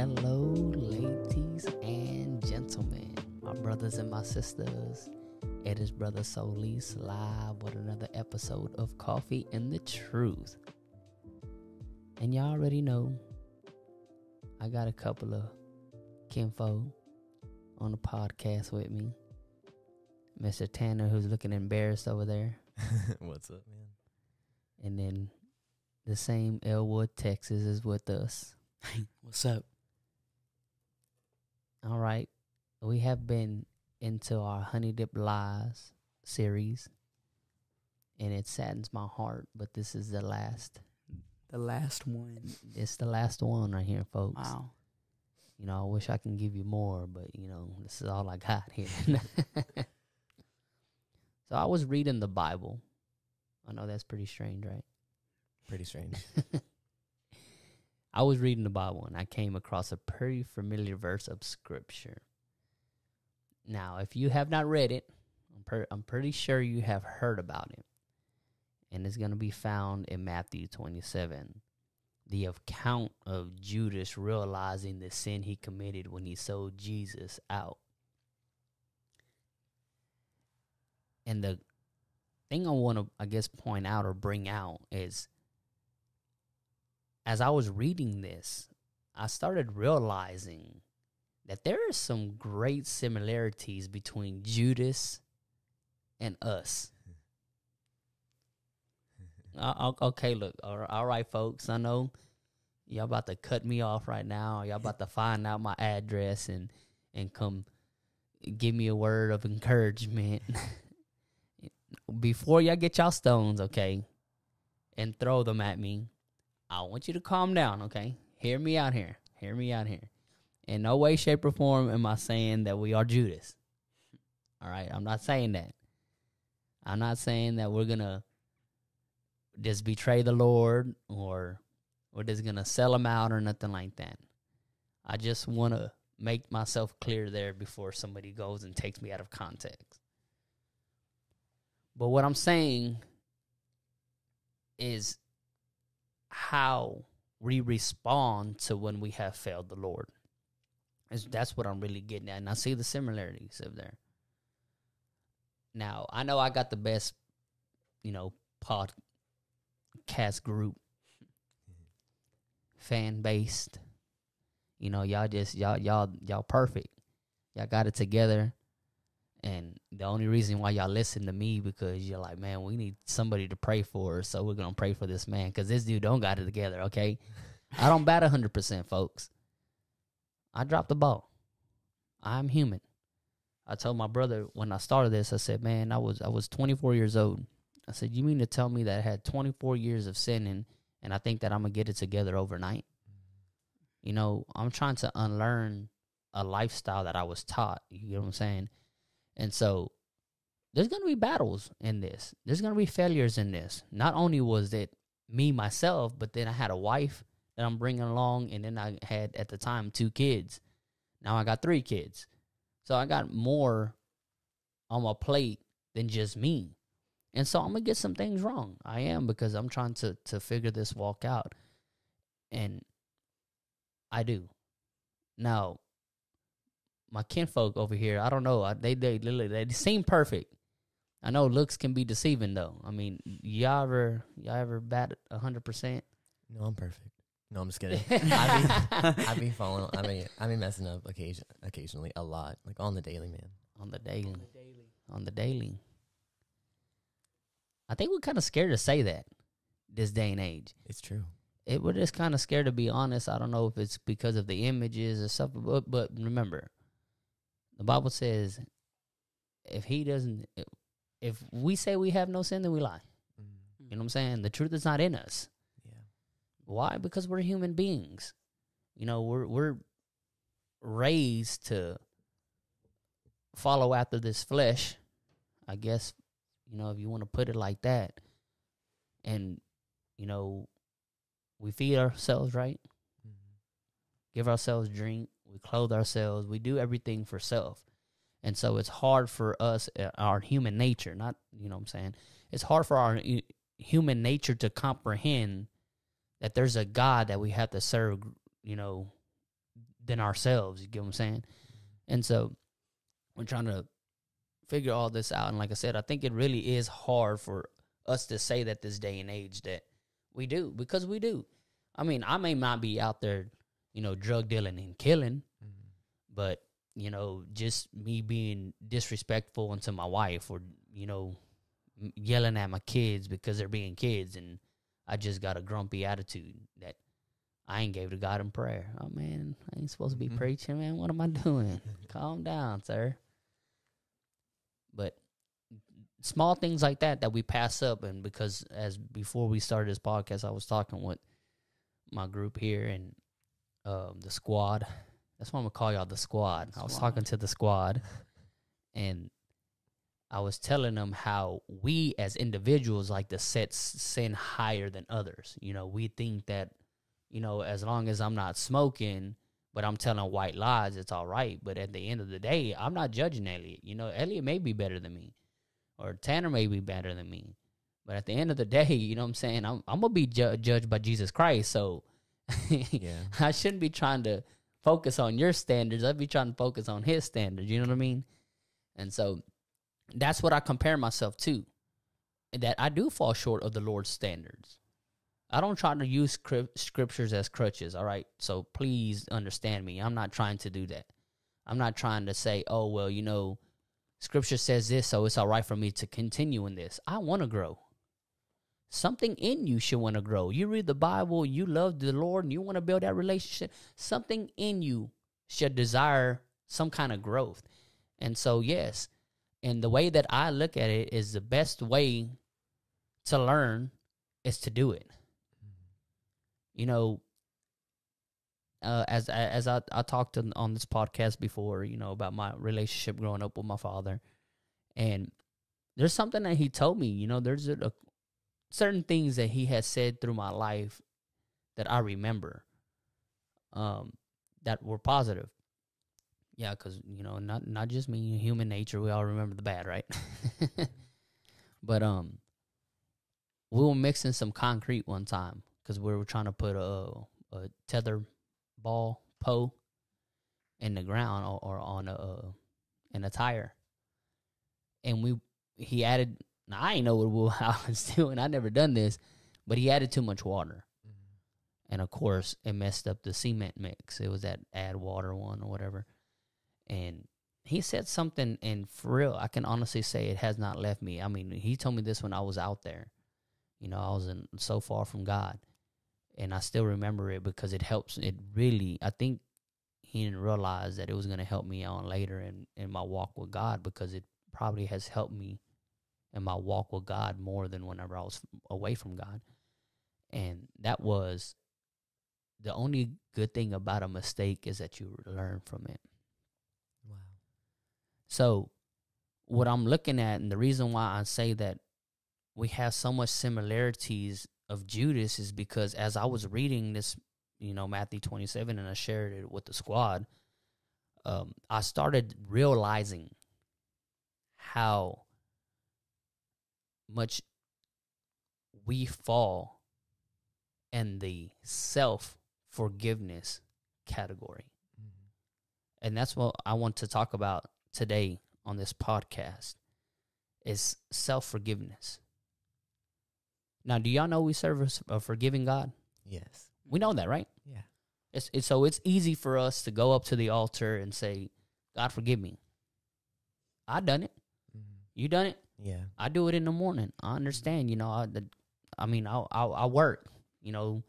Hello, ladies and gentlemen, my brothers and my sisters. It is Brother Solis live with another episode of Coffee and the Truth. And y'all already know I got a couple of kinfo on the podcast with me. Mr. Tanner, who's looking embarrassed over there. What's up, man? And then the same Elwood, Texas, is with us. Hey, what's up? All right. We have been into our Honey Dip Lies series, and it saddens my heart, but this is the last. The last one. It's the last one right here, folks. Wow. You know, I wish I can give you more, but, you know, this is all I got here. so I was reading the Bible. I know that's pretty strange, right? Pretty strange. I was reading the Bible and I came across a pretty familiar verse of Scripture. Now, if you have not read it, I'm, per- I'm pretty sure you have heard about it. And it's going to be found in Matthew 27. The account of Judas realizing the sin he committed when he sold Jesus out. And the thing I want to, I guess, point out or bring out is as I was reading this, I started realizing that there are some great similarities between Judas and us. Uh, okay, look, all right, all right, folks, I know y'all about to cut me off right now. Y'all about to find out my address and and come give me a word of encouragement before y'all get y'all stones, okay, and throw them at me. I want you to calm down, okay? Hear me out here. Hear me out here. In no way, shape, or form am I saying that we are Judas. All right? I'm not saying that. I'm not saying that we're going to just betray the Lord or we're just going to sell him out or nothing like that. I just want to make myself clear there before somebody goes and takes me out of context. But what I'm saying is how we respond to when we have failed the Lord. It's, that's what I'm really getting at. And I see the similarities of there. Now, I know I got the best, you know, podcast group, fan based. You know, y'all just y'all y'all y'all perfect. Y'all got it together. And the only reason why y'all listen to me because you're like, man, we need somebody to pray for, so we're gonna pray for this man because this dude don't got it together. Okay, I don't bat hundred percent, folks. I dropped the ball. I'm human. I told my brother when I started this, I said, man, I was I was 24 years old. I said, you mean to tell me that I had 24 years of sinning, and I think that I'm gonna get it together overnight? You know, I'm trying to unlearn a lifestyle that I was taught. You know what I'm saying? And so there's going to be battles in this. There's going to be failures in this. Not only was it me myself, but then I had a wife that I'm bringing along and then I had at the time two kids. Now I got three kids. So I got more on my plate than just me. And so I'm gonna get some things wrong. I am because I'm trying to to figure this walk out. And I do. Now, my kinfolk over here, I don't know. I, they they they seem perfect. I know looks can be deceiving though. I mean, y'all ever y'all ever bat hundred percent? No, I'm perfect. No, I'm just kidding. I be I be falling. I mean, I be messing up occasion occasionally a lot, like on the daily, man. On the daily. On the daily. On the daily. I think we're kind of scared to say that this day and age. It's true. It we're just kind of scared to be honest. I don't know if it's because of the images or stuff, but, but remember, the Bible says, if he doesn't, if we say we have no sin, then we lie. Mm-hmm. You know what I'm saying? The truth is not in us. Yeah. Why? Because we're human beings. You know, we're we're raised to follow after this flesh, I guess, you know, if you want to put it like that. And, you know, we feed ourselves, right? Mm-hmm. Give ourselves drink, we clothe ourselves, we do everything for self. And so it's hard for us, uh, our human nature, not, you know what I'm saying? It's hard for our human nature to comprehend that there's a God that we have to serve, you know, than ourselves. You get what I'm saying? And so we're trying to figure all this out. And like I said, I think it really is hard for us to say that this day and age that we do because we do. I mean, I may not be out there you know, drug dealing and killing, mm-hmm. but you know, just me being disrespectful unto my wife or you know, yelling at my kids because they're being kids, and I just got a grumpy attitude that I ain't gave to God in prayer. Oh man, I ain't supposed to be mm-hmm. preaching, man. What am I doing? Calm down, sir. But small things like that that we pass up and because as before we started this podcast I was talking with my group here and um, the squad. That's what I'm gonna call y'all the squad. squad. I was talking to the squad, and I was telling them how we as individuals like to set sin higher than others. You know, we think that you know as long as I'm not smoking, but I'm telling white lies, it's all right. But at the end of the day, I'm not judging Elliot. You know, Elliot may be better than me, or Tanner may be better than me. But at the end of the day, you know what I'm saying? I'm, I'm going to be ju- judged by Jesus Christ. So yeah. I shouldn't be trying to focus on your standards. I'd be trying to focus on his standards. You know what I mean? And so that's what I compare myself to. That I do fall short of the Lord's standards. I don't try to use scriptures as crutches. All right. So please understand me. I'm not trying to do that. I'm not trying to say, oh, well, you know, scripture says this, so it's all right for me to continue in this. I want to grow. Something in you should want to grow. You read the Bible, you love the Lord, and you want to build that relationship. Something in you should desire some kind of growth. And so, yes, and the way that I look at it is the best way to learn is to do it. You know, uh, as as I, I talked on, on this podcast before, you know, about my relationship growing up with my father, and there's something that he told me. You know, there's a, a, certain things that he has said through my life that I remember um, that were positive. Yeah, because you know, not not just me, human nature. We all remember the bad, right? but um, we were mixing some concrete one time because we were trying to put a, a tether ball pole in the ground or, or on a uh, in a tire, and we he added now I ain't know what I was doing. I never done this, but he added too much water, mm-hmm. and of course it messed up the cement mix. It was that add water one or whatever, and he said something. And for real, I can honestly say it has not left me. I mean, he told me this when I was out there. You know, I was in, so far from God, and I still remember it because it helps. It really, I think he didn't realize that it was going to help me on later in, in my walk with God because it probably has helped me in my walk with God more than whenever I was away from God. And that was the only good thing about a mistake is that you learn from it. Wow. So, what I'm looking at, and the reason why I say that we have so much similarities of Judas is because as I was reading this, you know, Matthew 27, and I shared it with the squad, um, I started realizing how much we fall in the self forgiveness category. Mm-hmm. And that's what I want to talk about today on this podcast is self forgiveness. Now, do y'all know we serve a forgiving God? Yes. We know that, right? Yeah. It's, it's, so it's easy for us to go up to the altar and say, God, forgive me. I done it. Mm-hmm. You done it. Yeah, I do it in the morning. I understand. You know, I, the, I mean, I, I work. You know,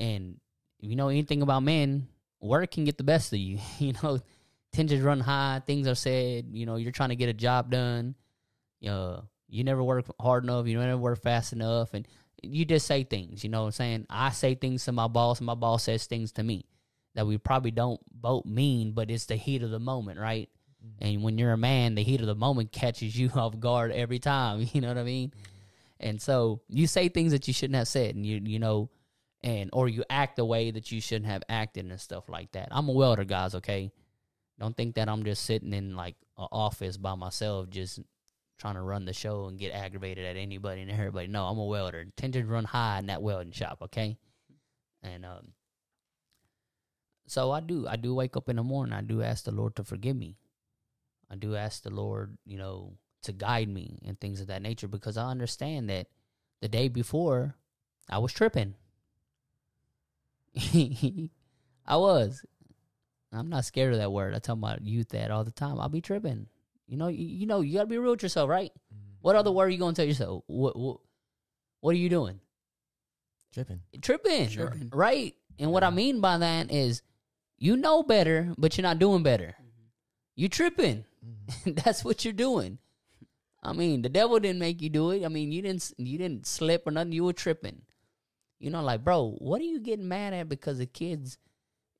and if you know anything about men, work can get the best of you. You know, tensions run high. Things are said. You know, you're trying to get a job done. You know, you never work hard enough. You never work fast enough, and you just say things. You know what I'm saying? I say things to my boss, and my boss says things to me that we probably don't both mean, but it's the heat of the moment, right? And when you're a man, the heat of the moment catches you off guard every time. You know what I mean? And so you say things that you shouldn't have said, and you you know, and or you act the way that you shouldn't have acted and stuff like that. I'm a welder, guys. Okay, don't think that I'm just sitting in like an office by myself, just trying to run the show and get aggravated at anybody and everybody. No, I'm a welder. to run high in that welding shop. Okay, and um, so I do. I do wake up in the morning. I do ask the Lord to forgive me I do ask the Lord, you know, to guide me and things of that nature because I understand that the day before I was tripping. I was. I'm not scared of that word. I tell my youth that all the time. I'll be tripping. You know, you, you know, you gotta be real with yourself, right? Mm-hmm. What other word are you gonna tell yourself? What what, what are you doing? Tripping. Tripping. Tripping. Right. And yeah. what I mean by that is you know better, but you're not doing better. Mm-hmm. You tripping. Mm-hmm. That's what you're doing. I mean, the devil didn't make you do it. I mean, you didn't you didn't slip or nothing. You were tripping. You know, like, bro, what are you getting mad at because the kids,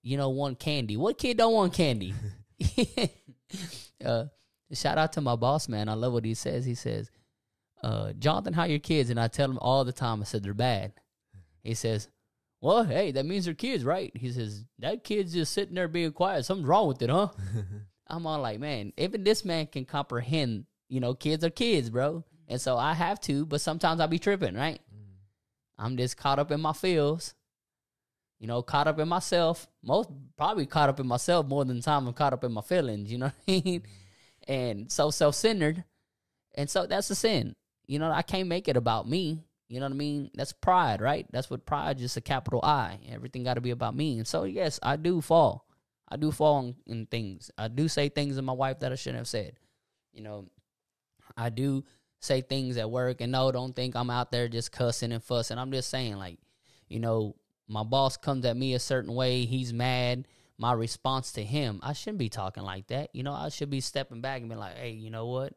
you know, want candy? What kid don't want candy? uh, shout out to my boss, man. I love what he says. He says, uh, Jonathan, how your kids? And I tell him all the time, I said, they're bad. He says, well, hey, that means they're kids, right? He says, that kid's just sitting there being quiet. Something's wrong with it, huh? I'm all like, man, even this man can comprehend, you know, kids are kids, bro. And so I have to, but sometimes I be tripping, right? Mm. I'm just caught up in my feels, you know, caught up in myself. Most probably caught up in myself more than time I'm caught up in my feelings, you know what I mean? Mm. And so self centered. And so that's a sin. You know, I can't make it about me. You know what I mean? That's pride, right? That's what pride, just a capital I. Everything got to be about me. And so, yes, I do fall. I do fall in things. I do say things to my wife that I shouldn't have said. You know, I do say things at work and no, don't think I'm out there just cussing and fussing. I'm just saying like, you know, my boss comes at me a certain way, he's mad. My response to him, I shouldn't be talking like that. You know, I should be stepping back and be like, "Hey, you know what?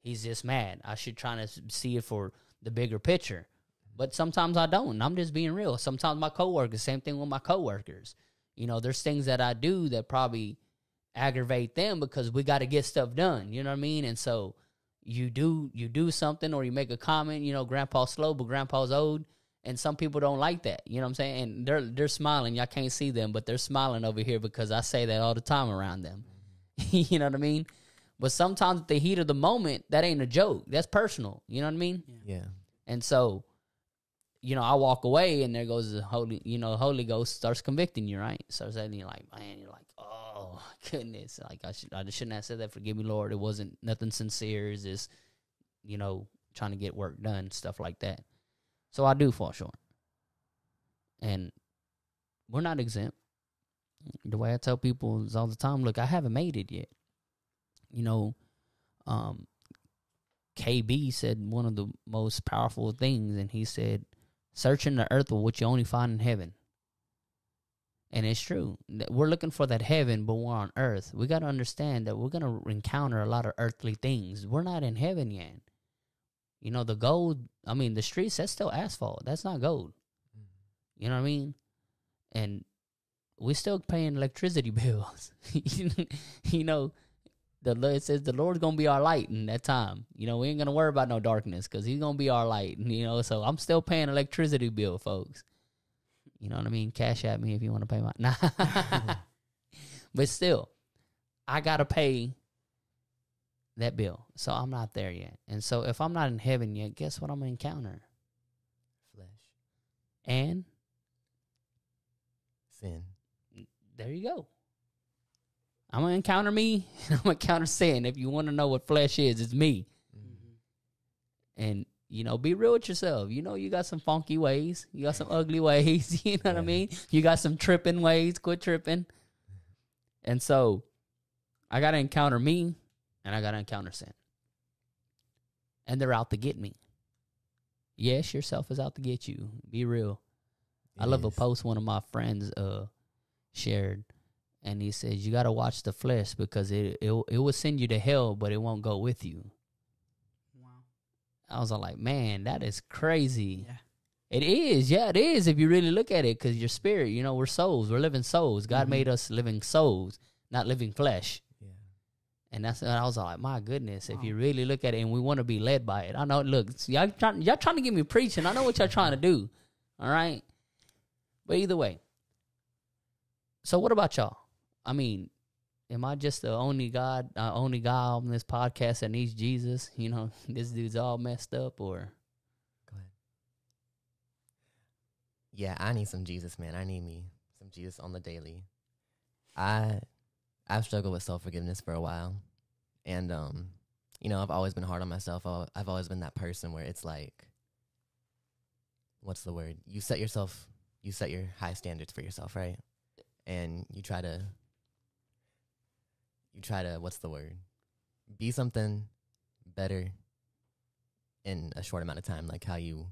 He's just mad. I should try to see it for the bigger picture." But sometimes I don't. I'm just being real. Sometimes my coworkers, same thing with my coworkers. You know, there's things that I do that probably aggravate them because we got to get stuff done. You know what I mean? And so you do you do something or you make a comment. You know, Grandpa's slow, but Grandpa's old, and some people don't like that. You know what I'm saying? And they're they're smiling. Y'all can't see them, but they're smiling over here because I say that all the time around them. you know what I mean? But sometimes the heat of the moment, that ain't a joke. That's personal. You know what I mean? Yeah. And so you know, I walk away and there goes the Holy, you know, Holy Ghost starts convicting you, right? So and you're like, man, you're like, oh goodness, like I should, I shouldn't have said that. Forgive me, Lord. It wasn't nothing sincere. It's just, you know, trying to get work done, stuff like that. So I do fall short, and we're not exempt. The way I tell people is all the time, look, I haven't made it yet. You know, um, KB said one of the most powerful things, and he said searching the earth for what you only find in heaven. And it's true. We're looking for that heaven, but we're on earth. We got to understand that we're going to encounter a lot of earthly things. We're not in heaven yet. You know, the gold, I mean, the streets, that's still asphalt. That's not gold. Mm-hmm. You know what I mean? And we're still paying electricity bills. you know, the it says the Lord's gonna be our light in that time. You know, we ain't gonna worry about no darkness because He's gonna be our light. You know, so I'm still paying electricity bill, folks. You know what I mean? Cash at me if you want to pay my nah. but still, I gotta pay that bill. So I'm not there yet. And so if I'm not in heaven yet, guess what I'm gonna encounter? Flesh. And sin. There you go. I'm gonna encounter me. I'm gonna encounter sin. If you want to know what flesh is, it's me. Mm-hmm. And you know, be real with yourself. You know, you got some funky ways. You got some ugly ways. You know yeah. what I mean? You got some tripping ways. Quit tripping. And so, I gotta encounter me, and I gotta encounter sin. And they're out to get me. Yes, yourself is out to get you. Be real. It I love is. a post one of my friends uh shared and he says you got to watch the flesh because it, it it will send you to hell but it won't go with you wow i was all like man that is crazy yeah it is yeah it is if you really look at it because your spirit you know we're souls we're living souls god mm-hmm. made us living souls not living flesh yeah. and that's and I was like, my goodness, if you really look at it, and we want to be led by it. I know. Look, y'all trying, y'all trying to get me preaching. I know what y'all trying to do. All right, but either way. So what about y'all? I mean, am I just the only God, uh, only guy on this podcast that needs Jesus? You know, this dude's all messed up, or go ahead. Yeah, I need some Jesus, man. I need me some Jesus on the daily. I I've struggled with self forgiveness for a while, and um, you know, I've always been hard on myself. I've always been that person where it's like, what's the word? You set yourself, you set your high standards for yourself, right? And you try to you try to what's the word? Be something better in a short amount of time, like how you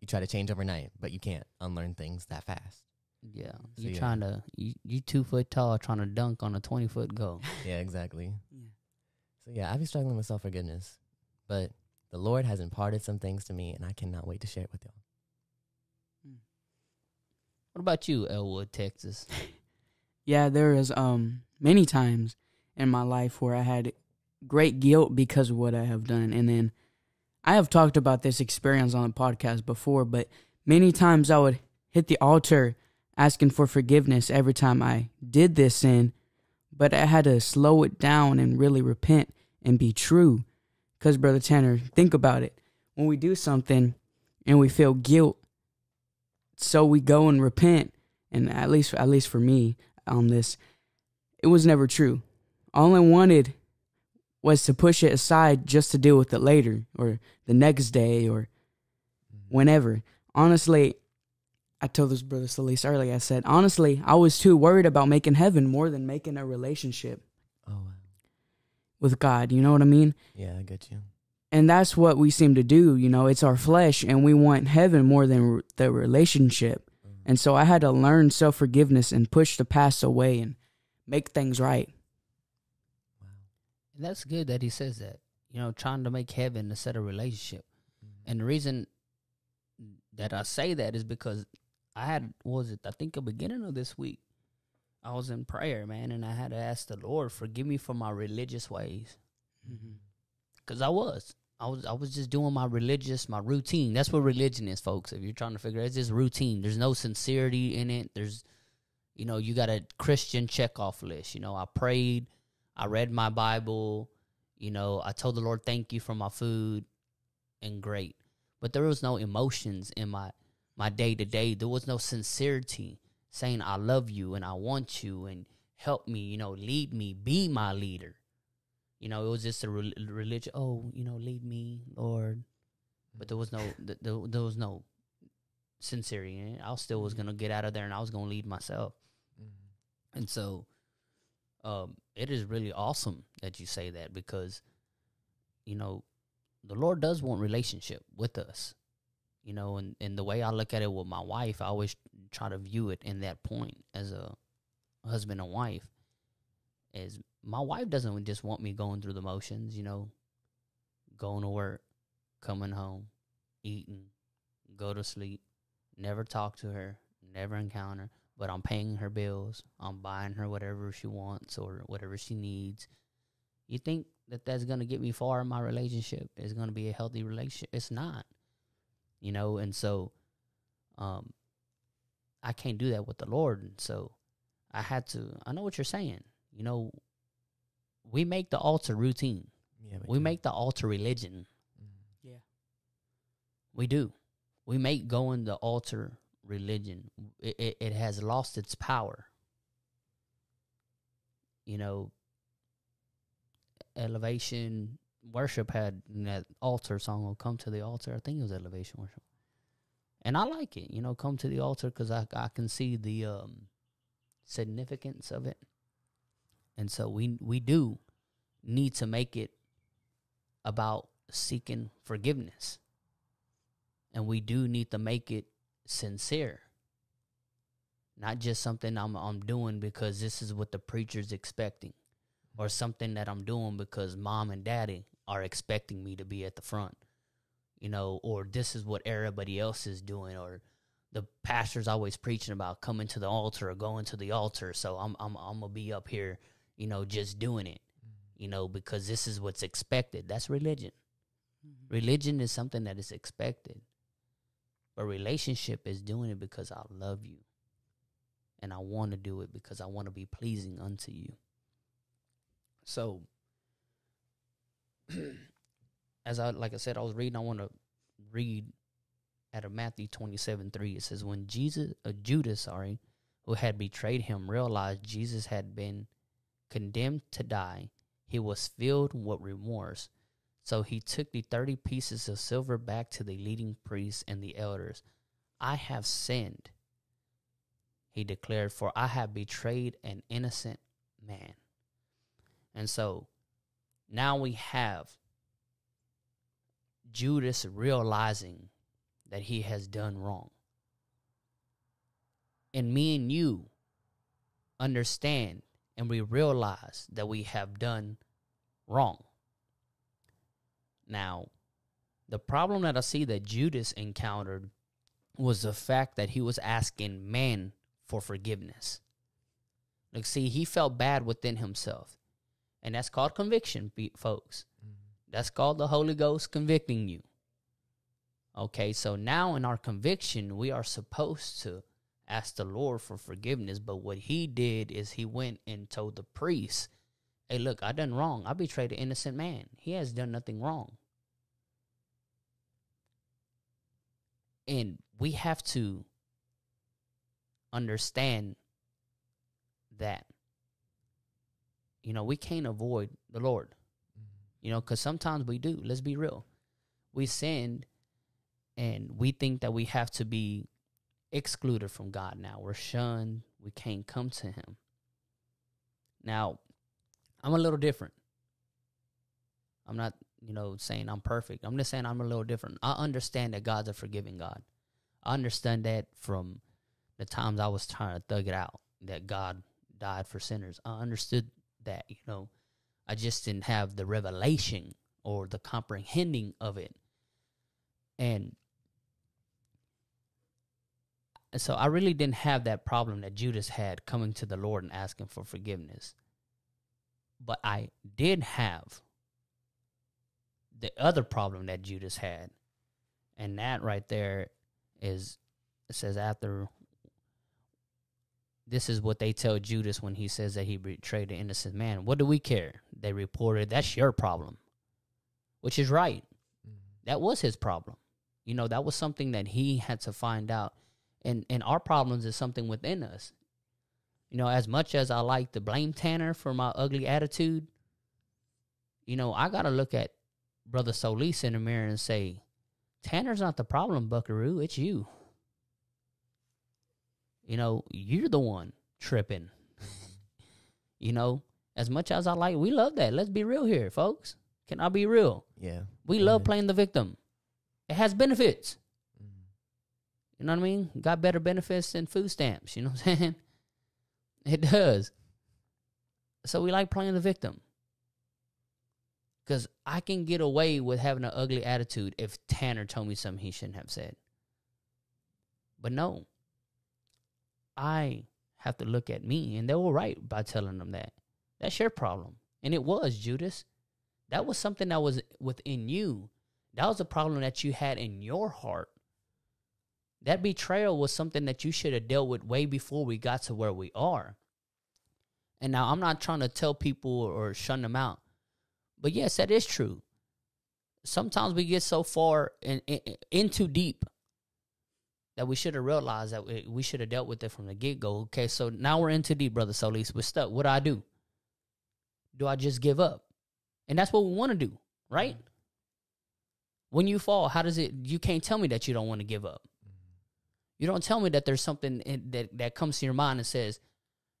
you try to change overnight, but you can't unlearn things that fast. Yeah, so you're yeah. trying to you you two foot tall trying to dunk on a twenty foot goal. yeah, exactly. yeah. So yeah, I've been struggling with self forgiveness, but the Lord has imparted some things to me, and I cannot wait to share it with y'all. Hmm. What about you, Elwood, Texas? yeah, there is um many times in my life where I had great guilt because of what I have done. And then I have talked about this experience on the podcast before, but many times I would hit the altar asking for forgiveness every time I did this sin, but I had to slow it down and really repent and be true. Because, Brother Tanner, think about it. When we do something and we feel guilt, so we go and repent, and at least at least for me on this, it was never true. All I wanted was to push it aside just to deal with it later or the next day or whenever. Honestly, I told this brother Solis earlier, I said, honestly, I was too worried about making heaven more than making a relationship. Oh, wow. With God, you know what I mean? Yeah, I get you. And that's what we seem to do, you know, it's our flesh and we want heaven more than the relationship. Mm -hmm. And so I had to learn self forgiveness and push the past away and make things right. Wow. And that's good that he says that. You know, trying to make heaven a set of relationship. Mm-hmm. And the reason that I say that is because I had was it I think the beginning of this week I was in prayer, man, and I had to ask the Lord, forgive me for my religious ways. Mm-hmm. Cause I was. I was I was just doing my religious, my routine. That's what religion is, folks. If you're trying to figure it, it's just routine. There's no sincerity in it. There's you know, you got a Christian checkoff list. You know, I prayed, I read my Bible, you know, I told the Lord thank you for my food and great. But there was no emotions in my my day to day. There was no sincerity saying I love you and I want you and help me, you know, lead me, be my leader. You know, it was just a re- religion. Oh, you know, lead me, Lord. But there was no, th- there was no sincerity I still was mm-hmm. gonna get out of there and I was gonna lead myself. Mm-hmm. And so, um, it is really awesome that you say that because, you know, the Lord does want relationship with us, you know, and and the way I look at it with my wife, I always try to view it in that point as a husband and wife. Is my wife doesn't just want me going through the motions, you know, going to work, coming home, eating, go to sleep, never talk to her, never encounter, but I'm paying her bills, I'm buying her whatever she wants or whatever she needs. You think that that's going to get me far in my relationship? It's going to be a healthy relationship. It's not. You know, and so um I can't do that with the Lord. And so I had to I know what you're saying. You know, we make the altar routine. Yeah, we, we make the altar religion. Mm. Yeah. We do we make going the altar religion. It, it, it has lost its power. You know, elevation worship had that altar song will oh, come to the altar. I think it was elevation worship, and I like it. You know, come to the altar because I I can see the um, significance of it, and so we we do need to make it about seeking forgiveness. And we do need to make it sincere. Not just something I'm I'm doing because this is what the preacher's expecting or something that I'm doing because mom and daddy are expecting me to be at the front. You know, or this is what everybody else is doing or the pastor's always preaching about coming to the altar or going to the altar. So I'm I'm I'm gonna be up here, you know, just doing it, mm-hmm. you know, because this is what's expected. That's religion. Mm-hmm. Religion is something that is expected. But relationship is doing it because I love you. And I want to do it because I want to be pleasing unto you. So as I like I said, I was reading, I want to read out of Matthew twenty seven three. It says, When Jesus uh, Judas, sorry, who had betrayed him, realized Jesus had been condemned to die, he was filled with remorse so he took the thirty pieces of silver back to the leading priests and the elders. I have sinned, he declared, for I have betrayed an innocent man. And so now we have Judas realizing that he has done wrong. And me and you understand and we realize that we have done wrong. Now, the problem that I see that Judas encountered was the fact that he was asking men for forgiveness. Like, see, he felt bad within himself. And that's called conviction, folks. Mm-hmm. That's called the Holy Ghost convicting you. Okay, so now in our conviction, we are supposed to ask the Lord for forgiveness. But what he did is he went and told the priest, Hey, look, I done wrong. I betrayed an innocent man. He has done nothing wrong. And we have to understand that, you know, we can't avoid the Lord, mm-hmm. you know, because sometimes we do. Let's be real. We sin and we think that we have to be excluded from God now. We're shunned. We can't come to Him. Now, I'm a little different. I'm not you know, saying I'm perfect. I'm just saying I'm a little different. I understand that God's a forgiving God. I understand that from the times I was trying to thug it out, that God died for sinners. I understood that, you know. I just didn't have the revelation or the comprehending of it. And so I really didn't have that problem that Judas had coming to the Lord and asking for forgiveness. But I did have the other problem that Judas had. And that right there is it says after this is what they tell Judas when he says that he betrayed an innocent man. What do we care? They reported that's your problem. Which is right. Mm-hmm. That was his problem. You know, that was something that he had to find out. And and our problems is something within us. You know, as much as I like to blame Tanner for my ugly attitude, you know, I got to look at Brother Solis in the mirror and say, Tanner's not the problem, Buckaroo. It's you. You know, you're the one tripping. you know, as much as I like, we love that. Let's be real here, folks. Can I be real? Yeah. We love playing the victim. It has benefits. Mm-hmm. You know what I mean? Got better benefits than food stamps. You know what I'm saying? It does. So we like playing the victim. Because I can get away with having an ugly attitude if Tanner told me something he shouldn't have said. But no, I have to look at me, and they were right by telling them that. That's your problem. And it was, Judas. That was something that was within you. That was a problem that you had in your heart. That betrayal was something that you should have dealt with way before we got to where we are. And now I'm not trying to tell people or shun them out. But yes, that is true. Sometimes we get so far in, in, in too deep that we should have realized that we, we should have dealt with it from the get go. Okay, so now we're in too deep, brother Solis. We're stuck. What do I do? Do I just give up? And that's what we want to do, right? When you fall, how does it? You can't tell me that you don't want to give up. You don't tell me that there's something in, that that comes to your mind and says,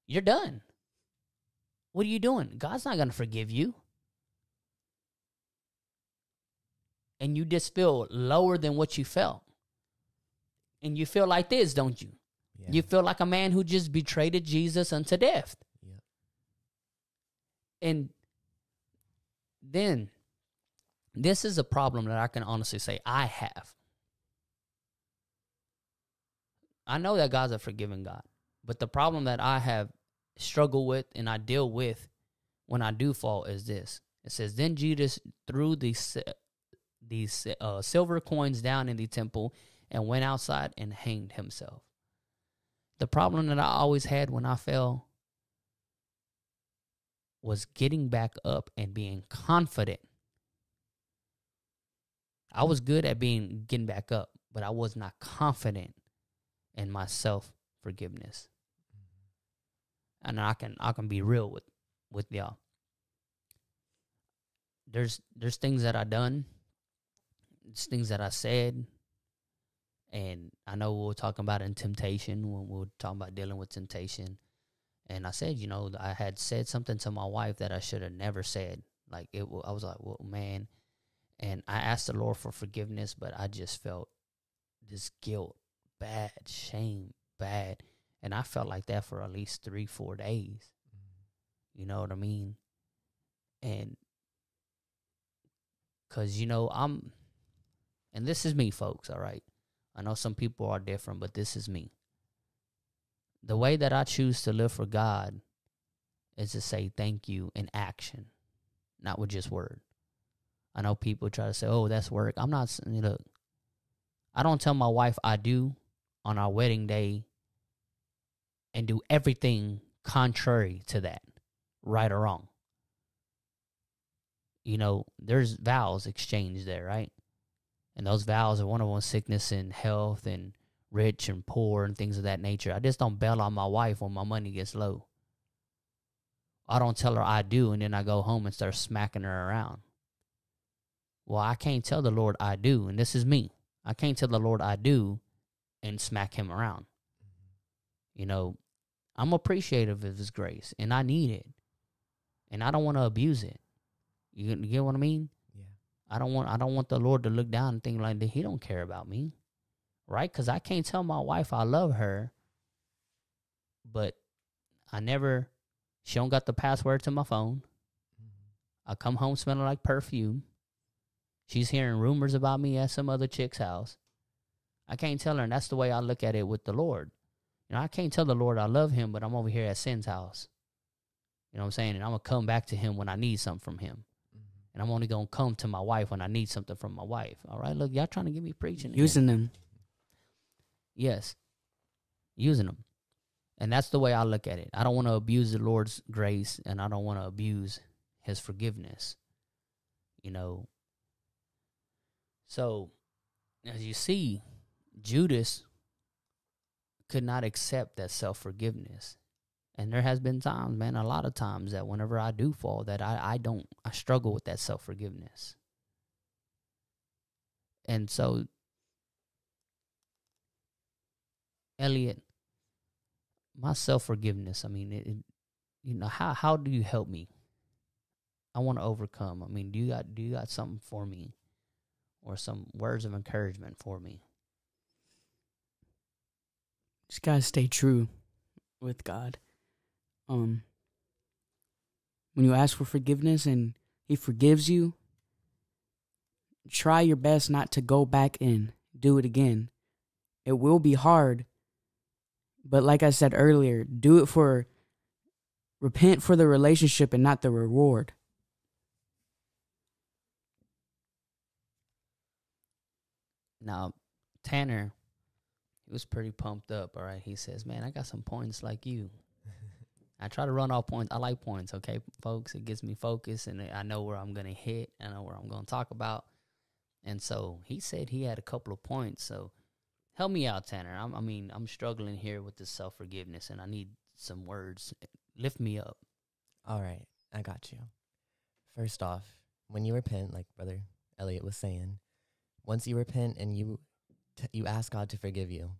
"You're done." What are you doing? God's not going to forgive you. and you just feel lower than what you felt. And you feel like this, don't you? Yeah. You feel like a man who just betrayed Jesus unto death. Yeah. And then this is a problem that I can honestly say I have. I know that God's a forgiving God, but the problem that I have struggled with and I deal with when I do fall is this. It says, Then Judas threw the these uh, silver coins down in the temple and went outside and hanged himself. The problem that I always had when I fell was getting back up and being confident. I was good at being getting back up, but I was not confident in my self forgiveness. And I can I can be real with with y'all. There's there's things that I done things that I said, and I know we were talking about in temptation when we were talking about dealing with temptation, and I said, you know, I had said something to my wife that I should have never said. Like it, I was like, well, man, and I asked the Lord for forgiveness, but I just felt this guilt, bad shame, bad, and I felt like that for at least three, four days. You know what I mean? And because you know i'm and this is me, folks, all right? I know some people are different, but this is me. The way that I choose to live for God is to say thank you in action, not with just word. I know people try to say, oh, that's work. I'm not, look, I don't tell my wife I do on our wedding day and do everything contrary to that, right or wrong. You know, there's vows exchanged there, right? And those vows are one of them sickness and health and rich and poor and things of that nature. I just don't bail on my wife when my money gets low. I don't tell her I do, and then I go home and start smacking her around. Well, I can't tell the Lord I do, and this is me. I can't tell the Lord I do and smack him around. You know, I'm appreciative of his grace, and I need it, and I don't want to abuse it. You, get what I mean? I don't want I don't want the Lord to look down and think like that he don't care about me. Right? Cuz I can't tell my wife I love her but I never she don't got the password to my phone. I come home smelling like perfume. She's hearing rumors about me at some other chick's house. I can't tell her, and that's the way I look at it with the Lord. You know, I can't tell the Lord I love him, but I'm over here at sin's house. You know what I'm saying? And I'm going to come back to him when I need something from him and I'm only gonna come to my wife when I need something from my wife. All right, look, y'all trying to get me preaching. Using again. them. Yes. Using them. And that's the way I look at it. I don't want to abuse the Lord's grace and I don't want to abuse his forgiveness. You know. So as you see, Judas could not accept that self forgiveness. And there has been times, man, a lot of times that whenever I do fall, that I, I don't, I struggle with that self forgiveness. And so, Elliot, my self forgiveness, I mean, it, it, you know, how, how do you help me? I want to overcome. I mean, do you got do you got something for me, or some words of encouragement for me? Just gotta stay true with God um, when you ask for forgiveness and He forgives you, try your best not to go back in, do it again. It will be hard, but like I said earlier, do it for repent for the relationship and not the reward. Now, Tanner, he was pretty pumped up. All right, he says, "Man, I got some points like you." I try to run off points. I like points, okay, folks. It gets me focused, and I know where I'm gonna hit. I know where I'm gonna talk about. And so he said he had a couple of points. So help me out, Tanner. I'm, i mean, I'm struggling here with this self forgiveness, and I need some words. Lift me up. All right, I got you. First off, when you repent, like Brother Elliot was saying, once you repent and you t- you ask God to forgive you,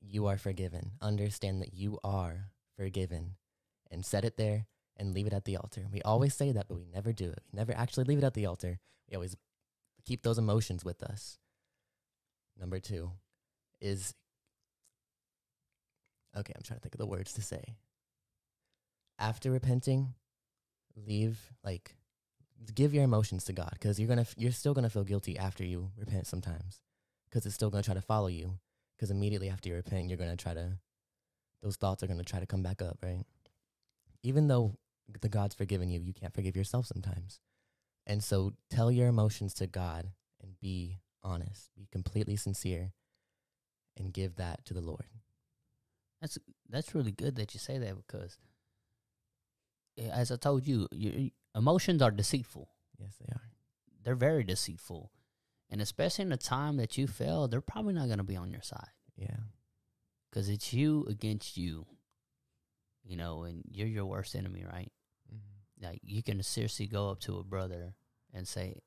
you are forgiven. Understand that you are forgiven and set it there and leave it at the altar. We always say that, but we never do it. We never actually leave it at the altar. We always keep those emotions with us. Number two is okay, I'm trying to think of the words to say. After repenting, leave, like, give your emotions to God because you're gonna you're still gonna feel guilty after you repent sometimes because it's still gonna try to follow you because immediately after you repent you're gonna try to those thoughts are gonna try to come back up right even though the God's forgiven you, you can't forgive yourself sometimes. And so tell your emotions to God and be honest, be completely sincere, and give that to the Lord. That's that's really good that you say that because, eh, as I told you, your emotions are deceitful. Yes, they are. They're very deceitful, and especially in the time that you fail, they're probably not going to be on your side. Yeah, because it's you against you you know, and you're your worst enemy, right? Mm-hmm. Like you can seriously go up to a brother and say,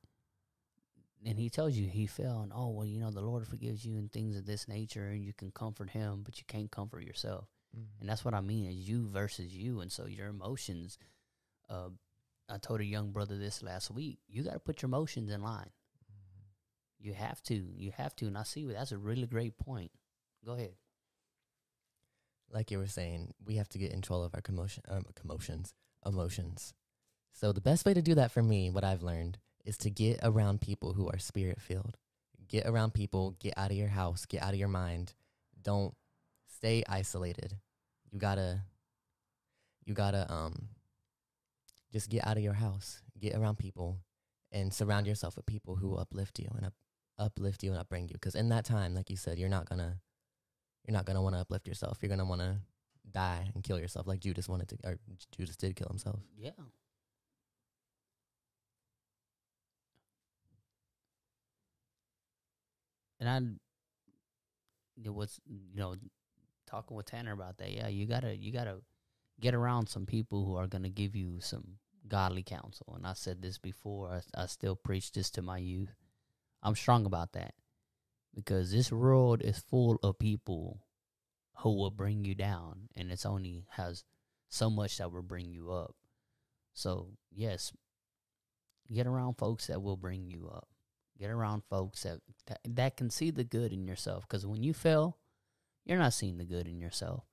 and he tells you he fell, and oh well, you know, the Lord forgives you and things of this nature, and you can comfort him, but you can't comfort yourself, mm-hmm. and that's what I mean is you versus you, and so your emotions. Uh, I told a young brother this last week. You got to put your emotions in line. Mm-hmm. You have to. You have to. And I see that's a really great point. Go ahead like you were saying, we have to get in control of our commotion, um, commotions, emotions. So the best way to do that for me, what I've learned, is to get around people who are spirit filled. Get around people, get out of your house, get out of your mind. Don't stay isolated. You gotta, you gotta, um, just get out of your house, get around people, and surround yourself with people who uplift you and up, uplift you and upbring you. Because in that time, like you said, you're not gonna you're not going to want to uplift yourself. You're going to want to die and kill yourself like Judas wanted to or Judas did kill himself. Yeah. And I it was you know talking with Tanner about that. Yeah, you got to you got to get around some people who are going to give you some godly counsel. And I said this before, I, I still preach this to my youth. I'm strong about that because this world is full of people who will bring you down and it's only has so much that will bring you up so yes get around folks that will bring you up get around folks that that, that can see the good in yourself because when you fail you're not seeing the good in yourself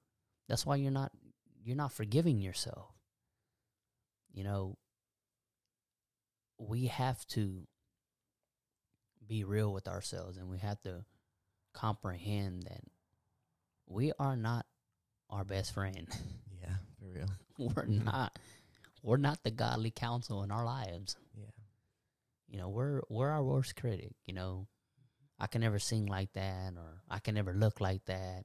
that's why you're not you're not forgiving yourself you know we have to be real with ourselves and we have to comprehend that we are not our best friend. Yeah, for real. we're not we're not the godly counsel in our lives. Yeah. You know, we're we're our worst critic, you know. I can never sing like that or I can never look like that.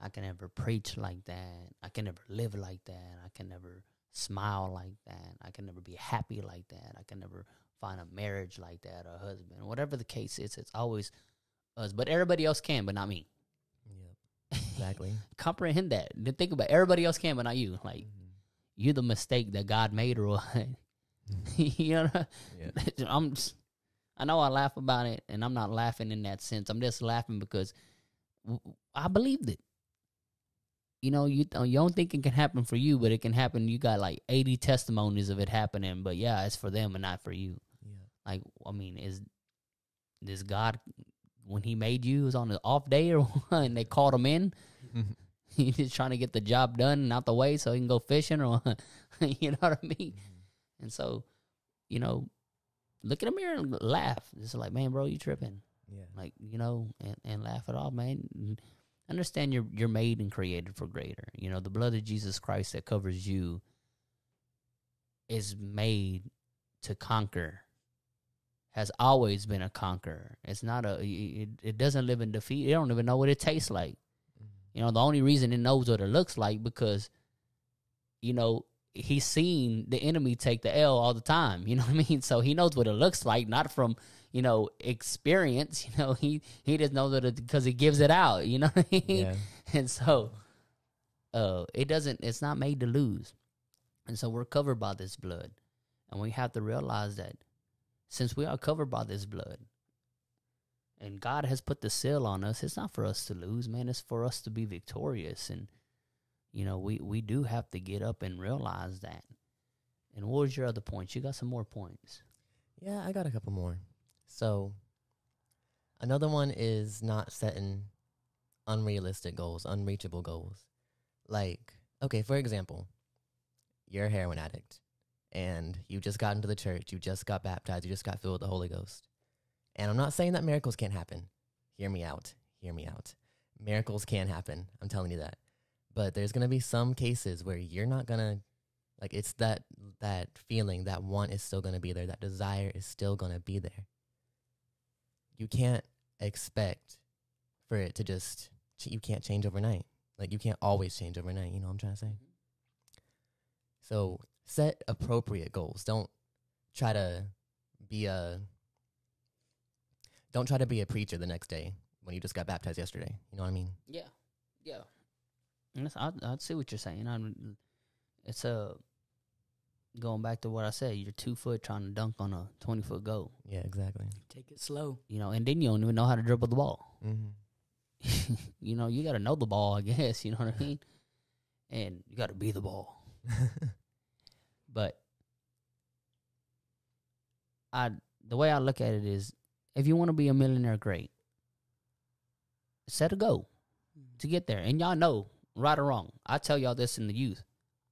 I can never preach like that. I can never live like that. I can never smile like that. I can never be happy like that. I can never find a marriage like that or a husband, whatever the case is. It's always us, but everybody else can, but not me. Yeah, exactly. Comprehend that. Then think about it. everybody else can, but not you. Like mm-hmm. you're the mistake that God made, or what? Mm-hmm. you know, I mean? yeah. I'm. I know I laugh about it, and I'm not laughing in that sense. I'm just laughing because I believed it. You know, you th- uh, you don't think it can happen for you, but it can happen. You got like 80 testimonies of it happening, but yeah, it's for them and not for you. Like, I mean, is this God when He made you was on an off day or and they called him in? He's just trying to get the job done and out the way so he can go fishing or you know what I mean. Mm-hmm. And so, you know, look in the mirror and laugh. Just like, man, bro, you tripping? Yeah. Like you know, and, and laugh it off, man. understand you're you're made and created for greater. You know, the blood of Jesus Christ that covers you is made to conquer has always been a conqueror. It's not a it, it doesn't live in defeat. It don't even know what it tastes like. Mm-hmm. You know, the only reason it knows what it looks like because you know, he's seen the enemy take the L all the time, you know what I mean? So he knows what it looks like not from, you know, experience, you know, he he just knows it because he gives it out, you know what I mean? Yeah. And so uh it doesn't it's not made to lose. And so we're covered by this blood. And we have to realize that since we are covered by this blood and God has put the seal on us, it's not for us to lose, man. It's for us to be victorious. And, you know, we, we do have to get up and realize that. And what was your other points? You got some more points. Yeah, I got a couple more. So, another one is not setting unrealistic goals, unreachable goals. Like, okay, for example, you're a heroin addict and you just got into the church, you just got baptized, you just got filled with the Holy Ghost. And I'm not saying that miracles can't happen. Hear me out. Hear me out. Miracles can happen. I'm telling you that. But there's going to be some cases where you're not going to like it's that that feeling, that want is still going to be there, that desire is still going to be there. You can't expect for it to just you can't change overnight. Like you can't always change overnight, you know what I'm trying to say? Mm-hmm. So set appropriate goals. Don't try to be a don't try to be a preacher the next day when you just got baptized yesterday. You know what I mean? Yeah, yeah. And I I see what you're saying. I'm, it's a going back to what I said. You're two foot trying to dunk on a twenty foot goal. Yeah, exactly. Take it slow. You know, and then you don't even know how to dribble the ball. Mm-hmm. you know, you got to know the ball, I guess. You know what I mean? And you got to be the ball. But I the way I look at it is if you want to be a millionaire, great. Set a goal to get there. And y'all know, right or wrong, I tell y'all this in the youth.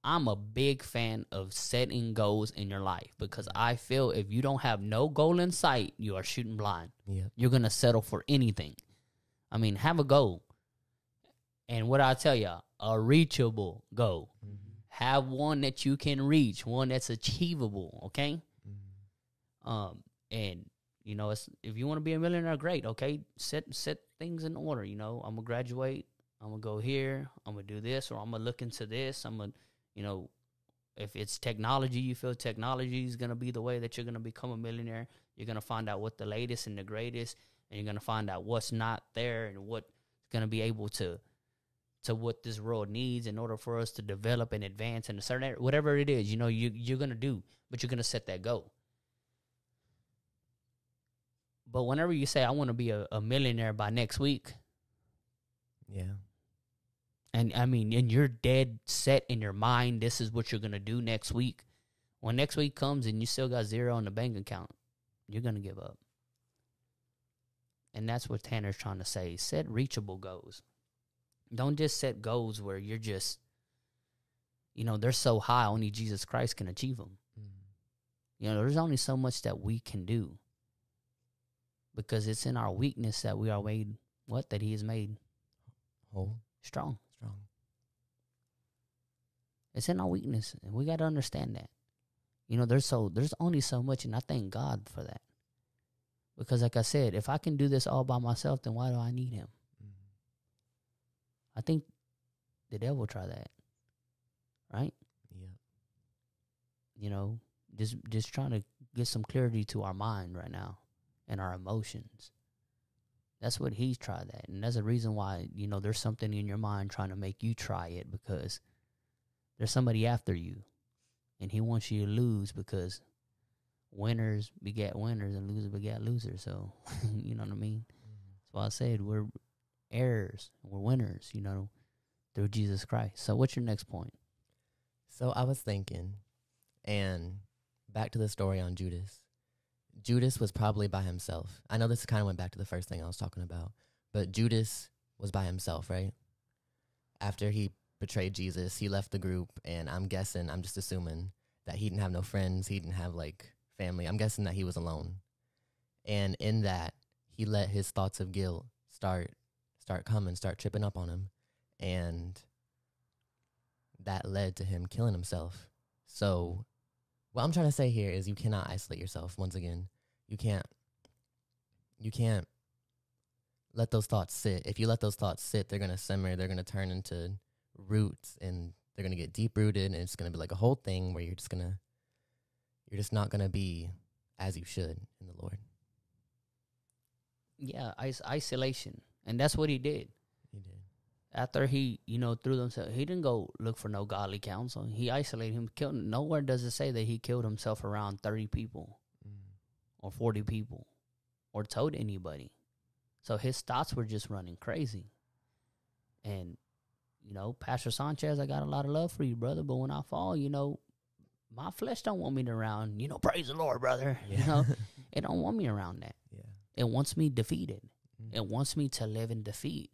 I'm a big fan of setting goals in your life because I feel if you don't have no goal in sight, you are shooting blind. Yeah. You're going to settle for anything. I mean, have a goal. And what I tell y'all, a reachable goal. Mm-hmm. Have one that you can reach, one that's achievable, okay? Mm-hmm. Um, and you know, if you want to be a millionaire, great, okay? Set set things in order, you know. I'm gonna graduate, I'm gonna go here, I'm gonna do this, or I'm gonna look into this, I'm gonna, you know, if it's technology, you feel technology is gonna be the way that you're gonna become a millionaire. You're gonna find out what the latest and the greatest, and you're gonna find out what's not there and what's gonna be able to to what this world needs in order for us to develop and advance in a certain area, whatever it is, you know, you you're gonna do, but you're gonna set that goal. But whenever you say I want to be a, a millionaire by next week, yeah, and I mean, and you're dead set in your mind, this is what you're gonna do next week. When next week comes and you still got zero on the bank account, you're gonna give up. And that's what Tanner's trying to say. Set reachable goals. Don't just set goals where you're just, you know, they're so high, only Jesus Christ can achieve them. Mm-hmm. You know, there's only so much that we can do because it's in our weakness that we are made what? That He is made whole, strong. Strong. It's in our weakness, and we got to understand that. You know, there's so there's only so much, and I thank God for that. Because, like I said, if I can do this all by myself, then why do I need Him? I think the devil try that, right? Yeah. You know, just just trying to get some clarity to our mind right now and our emotions. That's what he's tried that, and that's the reason why you know there's something in your mind trying to make you try it because there's somebody after you, and he wants you to lose because winners begat winners and losers begat losers. So you know what I mean. Mm-hmm. That's why I said we're heirs, we're winners, you know, through Jesus Christ. So, what's your next point? So, I was thinking, and back to the story on Judas. Judas was probably by himself. I know this kind of went back to the first thing I was talking about, but Judas was by himself, right? After he betrayed Jesus, he left the group, and I'm guessing, I'm just assuming that he didn't have no friends, he didn't have like family. I'm guessing that he was alone. And in that, he let his thoughts of guilt start start coming, start tripping up on him, and that led to him killing himself. So, what I'm trying to say here is you cannot isolate yourself. Once again, you can't. You can't let those thoughts sit. If you let those thoughts sit, they're gonna simmer. They're gonna turn into roots, and they're gonna get deep rooted, and it's gonna be like a whole thing where you're just gonna, you're just not gonna be as you should in the Lord. Yeah, is- isolation. And that's what he did. After he, you know, threw himself, he didn't go look for no godly counsel. He isolated him. Killed. Nowhere does it say that he killed himself around thirty people, mm. or forty people, or told anybody. So his thoughts were just running crazy. And you know, Pastor Sanchez, I got a lot of love for you, brother. But when I fall, you know, my flesh don't want me around. You know, praise the Lord, brother. Yeah. You know, it don't want me around that. Yeah. It wants me defeated. Mm-hmm. It wants me to live in defeat.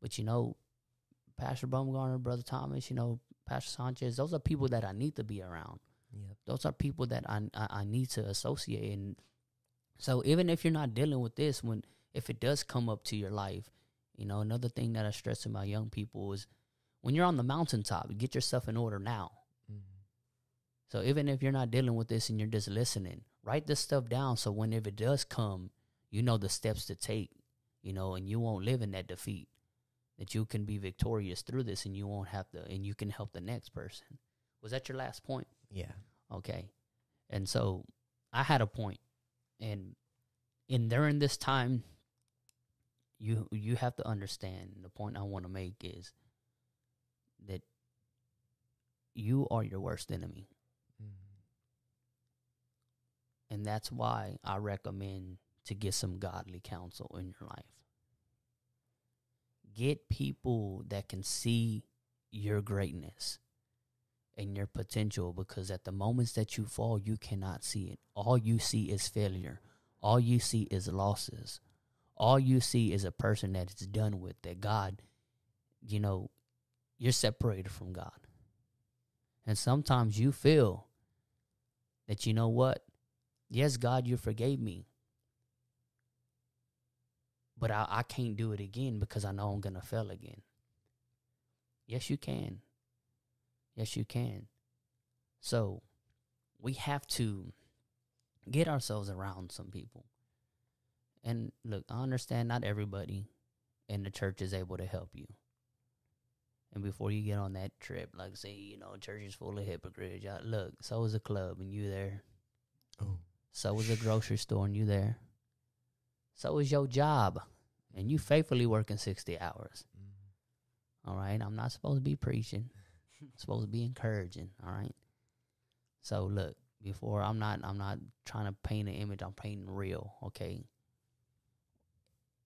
But you know, Pastor Bumgarner, Brother Thomas, you know, Pastor Sanchez, those are people that I need to be around. Yep. Those are people that I, I, I need to associate. And so even if you're not dealing with this, when if it does come up to your life, you know, another thing that I stress to my young people is when you're on the mountaintop, get yourself in order now. Mm-hmm. So even if you're not dealing with this and you're just listening, write this stuff down so when if it does come, you know the steps to take you know, and you won't live in that defeat. That you can be victorious through this and you won't have to, and you can help the next person. Was that your last point? Yeah. Okay. And so I had a point, and in during this time, you you have to understand the point I want to make is that you are your worst enemy. Mm-hmm. And that's why I recommend to get some godly counsel in your life. Get people that can see your greatness and your potential because at the moments that you fall, you cannot see it. All you see is failure, all you see is losses, all you see is a person that is done with, that God, you know, you're separated from God. And sometimes you feel that, you know what? Yes, God, you forgave me, but I, I can't do it again because I know I'm going to fail again. Yes, you can. Yes, you can. So we have to get ourselves around some people. And look, I understand not everybody in the church is able to help you. And before you get on that trip, like say, you know, church is full of hypocrites. look, so is a club and you there. Oh. So is a grocery store and you there. So is your job, and you faithfully working sixty hours. Mm-hmm. All right, I'm not supposed to be preaching. I'm supposed to be encouraging. All right. So look, before I'm not I'm not trying to paint an image. I'm painting real. Okay.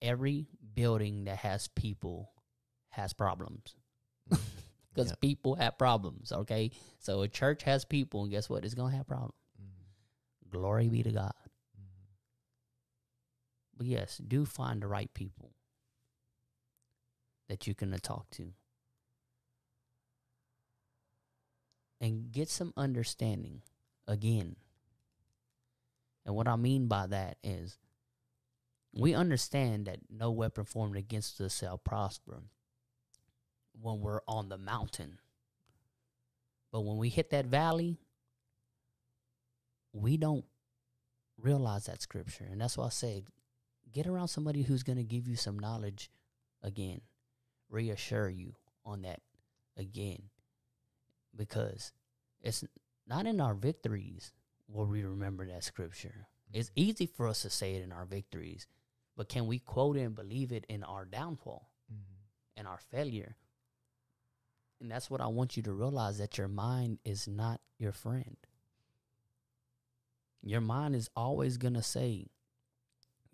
Every building that has people has problems. because mm-hmm. yep. people have problems. Okay, so a church has people, and guess what? It's gonna have problems. Mm-hmm. Glory be to God. But yes, do find the right people that you can talk to. And get some understanding again. And what I mean by that is we understand that no weapon formed against us shall prosper when we're on the mountain. But when we hit that valley, we don't realize that scripture. And that's why I say get around somebody who's going to give you some knowledge again, reassure you on that again, because it's not in our victories will we remember that scripture. Mm-hmm. It's easy for us to say it in our victories, but can we quote it and believe it in our downfall mm-hmm. and our failure? And that's what I want you to realize that your mind is not your friend. Your mind is always going to say,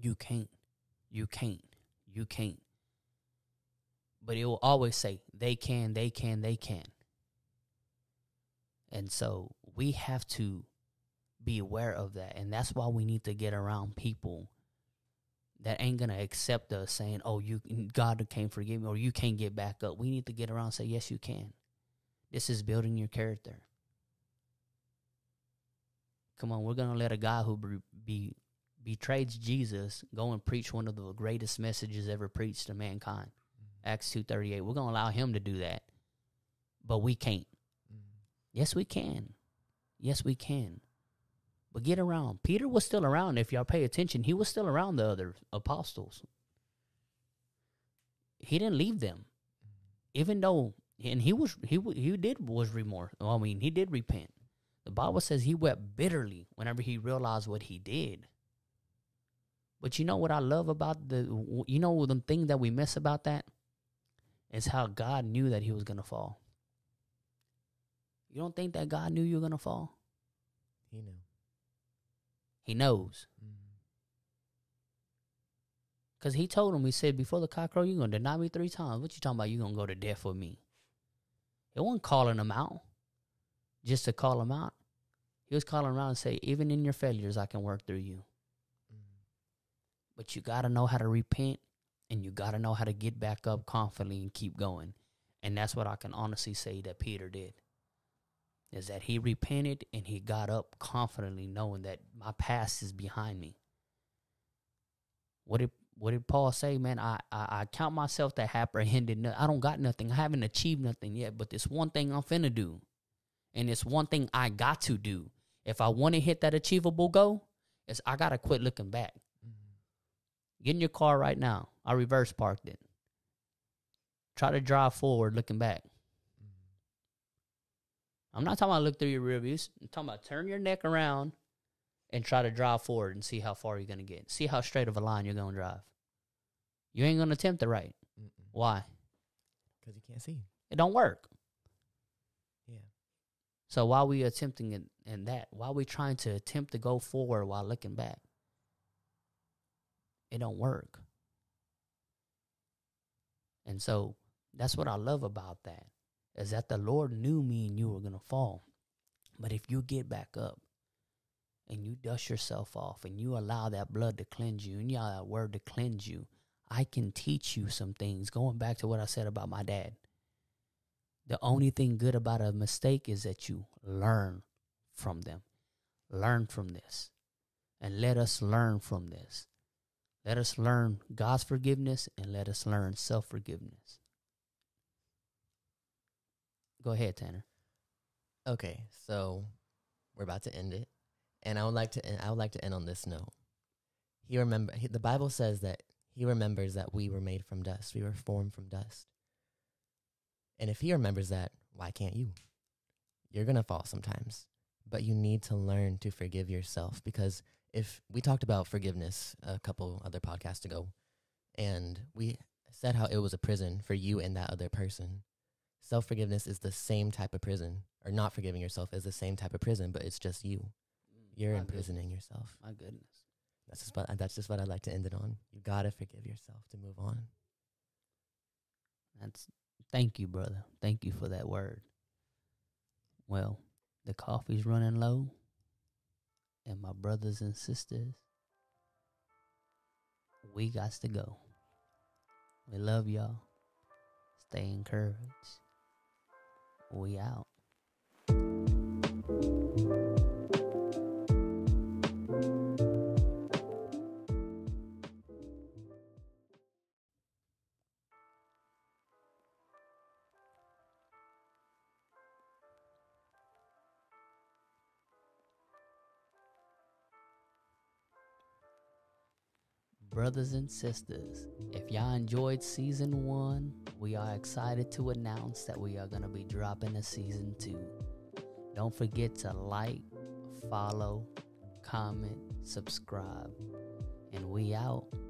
you can't, you can't, you can't. But it will always say, they can, they can, they can. And so we have to be aware of that. And that's why we need to get around people that ain't gonna accept us saying, "Oh, you God can't forgive me," or "You can't get back up." We need to get around and say, "Yes, you can." This is building your character. Come on, we're gonna let a guy who be betrays Jesus, go and preach one of the greatest messages ever preached to mankind. Mm-hmm. Acts 2:38. We're going to allow him to do that. But we can't. Mm-hmm. Yes, we can. Yes, we can. But get around. Peter was still around if y'all pay attention. He was still around the other apostles. He didn't leave them. Mm-hmm. Even though and he was he he did was remorse. I mean, he did repent. The Bible says he wept bitterly whenever he realized what he did. But you know what I love about the you know the thing that we miss about that is how God knew that he was going to fall. You don't think that God knew you were going to fall? He knew. He knows. Because mm-hmm. he told him, he said, before the cock crow, you're going to deny me three times. What you talking about? You're going to go to death for me. It wasn't calling him out just to call him out. He was calling around and say, even in your failures, I can work through you. But you got to know how to repent and you got to know how to get back up confidently and keep going. And that's what I can honestly say that Peter did. Is that he repented and he got up confidently knowing that my past is behind me. What did what did Paul say, man? I, I, I count myself that apprehended. I don't got nothing. I haven't achieved nothing yet, but this one thing I'm finna do. And it's one thing I got to do. If I want to hit that achievable goal, is I gotta quit looking back. Get in your car right now. I reverse parked it. Try to drive forward looking back. Mm-hmm. I'm not talking about look through your rear views. I'm talking about turn your neck around and try to drive forward and see how far you're going to get. See how straight of a line you're going to drive. You ain't going to attempt it right. Mm-mm. Why? Because you can't see. It don't work. Yeah. So why are we attempting in, in that? Why are we trying to attempt to go forward while looking back? it don't work. And so that's what I love about that is that the Lord knew me and you were going to fall. But if you get back up and you dust yourself off and you allow that blood to cleanse you and you allow that word to cleanse you, I can teach you some things. Going back to what I said about my dad, the only thing good about a mistake is that you learn from them. Learn from this and let us learn from this. Let us learn God's forgiveness and let us learn self forgiveness. Go ahead, Tanner. Okay, so we're about to end it, and I would like to end, I would like to end on this note. He remember he, the Bible says that he remembers that we were made from dust, we were formed from dust, and if he remembers that, why can't you? You're gonna fall sometimes, but you need to learn to forgive yourself because if we talked about forgiveness a couple other podcasts ago, and we said how it was a prison for you and that other person. Self forgiveness is the same type of prison, or not forgiving yourself is the same type of prison, but it's just you. Mm, You're My imprisoning goodness. yourself. My goodness. That's just what I, that's just what I'd like to end it on. You gotta forgive yourself to move on. That's thank you, brother. Thank you for that word. Well, the coffee's running low and my brothers and sisters, we got to go. We love y'all. Stay encouraged. We out. brothers and sisters, if y'all enjoyed season one, we are excited to announce that we are going to be dropping a season two. Don't forget to like, follow, comment, subscribe, and we out.